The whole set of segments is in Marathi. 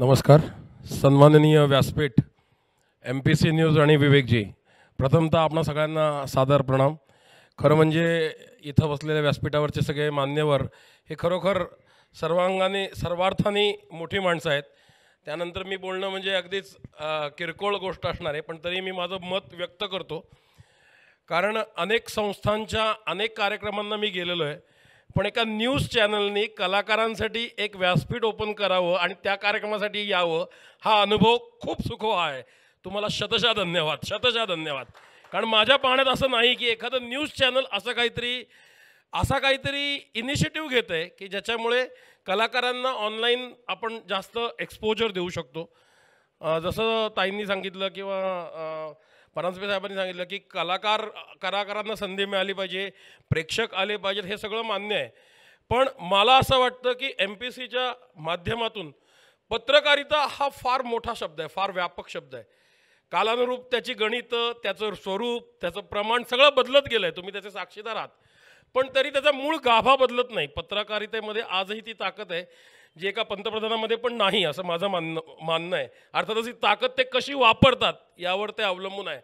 नमस्कार सन्माननीय व्यासपीठ एम पी सी न्यूज आणि विवेकजी प्रथमतः आपणा सगळ्यांना सादर प्रणाम खरं म्हणजे इथं बसलेल्या व्यासपीठावरचे सगळे मान्यवर हे खरोखर सर्वांगाने सर्वार्थाने मोठी माणसं आहेत त्यानंतर मी बोलणं म्हणजे अगदीच किरकोळ गोष्ट असणार आहे पण तरी मी माझं मत व्यक्त करतो कारण अनेक संस्थांच्या अनेक कार्यक्रमांना मी गेलेलो आहे पण एका न्यूज चॅनलनी कलाकारांसाठी एक व्यासपीठ ओपन करावं आणि त्या कार्यक्रमासाठी यावं हा अनुभव खूप सुखवा आहे तुम्हाला शतशा धन्यवाद शतशा धन्यवाद कारण माझ्या पाहण्यात असं नाही की एखादं न्यूज चॅनल असं काहीतरी असा काहीतरी इनिशिएटिव्ह घेत आहे की ज्याच्यामुळे कलाकारांना ऑनलाईन आपण जास्त एक्सपोजर देऊ शकतो जसं ताईंनी सांगितलं किंवा परांजपे साहेबांनी सांगितलं की कलाकार कलाकारांना संधी मिळाली पाहिजे प्रेक्षक आले पाहिजेत हे सगळं मान्य आहे पण मला असं वाटतं की एम पी सीच्या माध्यमातून पत्रकारिता हा फार मोठा शब्द आहे फार व्यापक शब्द आहे कालानुरूप त्याची गणितं त्याचं स्वरूप त्याचं प्रमाण सगळं बदलत गेलं आहे तुम्ही त्याचे साक्षीदार आहात पण तरी त्याचा मूळ गाभा बदलत नाही पत्रकारितेमध्ये आजही ती ताकद आहे जे एका पंतप्रधानामध्ये पण नाही असं माझं मानणं मानणं आहे अर्थातच ही ताकद ते कशी वापरतात यावर ते अवलंबून आहे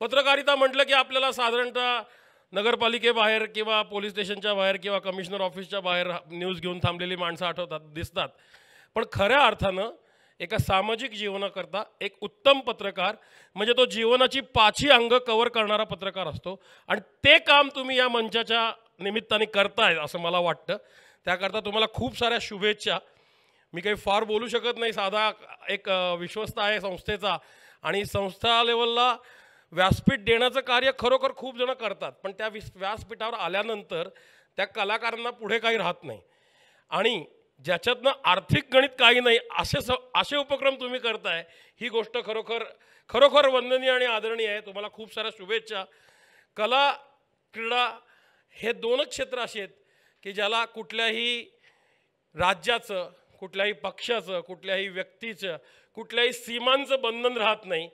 पत्रकारिता म्हटलं की आपल्याला साधारणतः नगरपालिकेबाहेर किंवा पोलीस स्टेशनच्या बाहेर किंवा कमिशनर ऑफिसच्या बाहेर न्यूज घेऊन थांबलेली माणसं आठवतात दिसतात पण खऱ्या अर्थानं एका सामाजिक जीवनाकरता एक उत्तम पत्रकार म्हणजे तो जीवनाची पाचही अंग कवर करणारा पत्रकार असतो आणि ते काम तुम्ही या मंचाच्या निमित्ताने करताय असं मला वाटतं त्याकरता तुम्हाला खूप साऱ्या शुभेच्छा मी काही फार बोलू शकत नाही साधा एक विश्वस्त आहे संस्थेचा आणि संस्था लेवलला व्यासपीठ देण्याचं कार्य खरोखर खूप जणं करतात पण त्या विस व्यासपीठावर आल्यानंतर त्या कलाकारांना पुढे काही राहत नाही आणि ज्याच्यातनं आर्थिक गणित काही नाही असे स असे उपक्रम तुम्ही करताय ही गोष्ट खरोखर खरोखर वंदनीय आणि आदरणीय आहे तुम्हाला खूप साऱ्या शुभेच्छा कला क्रीडा हे दोनच क्षेत्र असे आहेत की ज्याला कुठल्याही राज्याचं कुठल्याही पक्षाचं कुठल्याही व्यक्तीचं कुठल्याही सीमांचं बंधन राहत नाही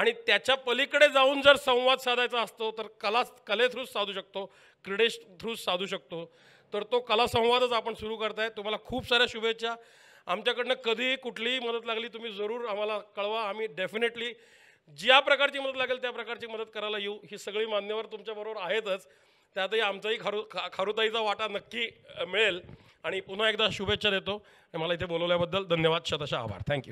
आणि त्याच्या पलीकडे जाऊन जर संवाद साधायचा असतो तर कला कले थ्रूच साधू शकतो क्रीडे थ्रूच साधू शकतो तर तो कला संवादच आपण सुरू करताय तुम्हाला खूप साऱ्या शुभेच्छा आमच्याकडनं कधीही कुठलीही मदत लागली तुम्ही जरूर आम्हाला कळवा आम्ही डेफिनेटली ज्या प्रकारची मदत लागेल त्या प्रकारची मदत करायला येऊ ही सगळी मान्यवर तुमच्याबरोबर आहेतच त्यातही आमचाही खरू खा वाटा नक्की मिळेल आणि पुन्हा एकदा शुभेच्छा देतो मला इथे बोलवल्याबद्दल धन्यवाद शतशः आभार थँक्यू